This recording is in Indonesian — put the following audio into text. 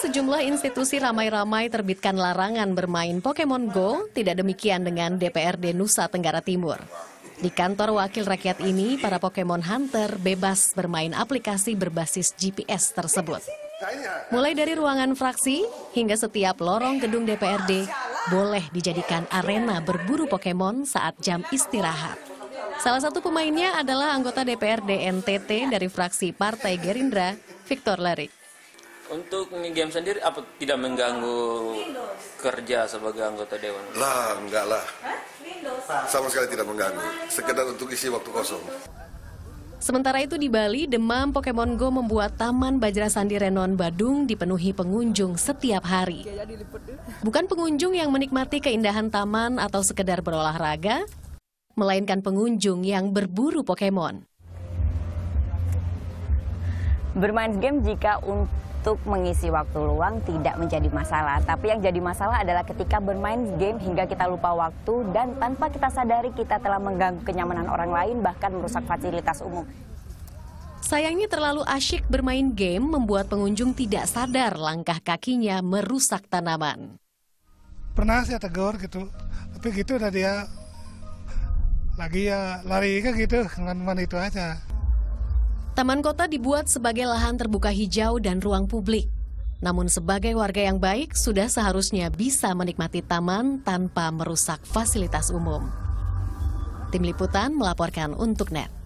sejumlah institusi ramai-ramai terbitkan larangan bermain Pokemon Go, tidak demikian dengan DPRD Nusa Tenggara Timur. Di kantor wakil rakyat ini, para Pokemon Hunter bebas bermain aplikasi berbasis GPS tersebut. Mulai dari ruangan fraksi hingga setiap lorong gedung DPRD boleh dijadikan arena berburu Pokemon saat jam istirahat. Salah satu pemainnya adalah anggota DPRD NTT dari fraksi Partai Gerindra, Victor Larik. Untuk Game sendiri apa tidak mengganggu kerja sebagai anggota dewan? Lah, enggak lah. Sama sekali tidak mengganggu. Sekedar untuk isi waktu kosong. Sementara itu di Bali, demam Pokemon Go membuat Taman Bajra Sandi Renon Badung dipenuhi pengunjung setiap hari. Bukan pengunjung yang menikmati keindahan taman atau sekedar berolahraga, melainkan pengunjung yang berburu Pokemon. Bermain game jika untuk untuk mengisi waktu luang tidak menjadi masalah. Tapi yang jadi masalah adalah ketika bermain game hingga kita lupa waktu dan tanpa kita sadari kita telah mengganggu kenyamanan orang lain bahkan merusak fasilitas umum. Sayangnya terlalu asyik bermain game membuat pengunjung tidak sadar langkah kakinya merusak tanaman. Pernah saya tegur gitu, tapi gitu udah dia lagi ya lari ke gitu, teman-teman itu aja. Taman kota dibuat sebagai lahan terbuka hijau dan ruang publik. Namun sebagai warga yang baik, sudah seharusnya bisa menikmati taman tanpa merusak fasilitas umum. Tim Liputan melaporkan untuk NET.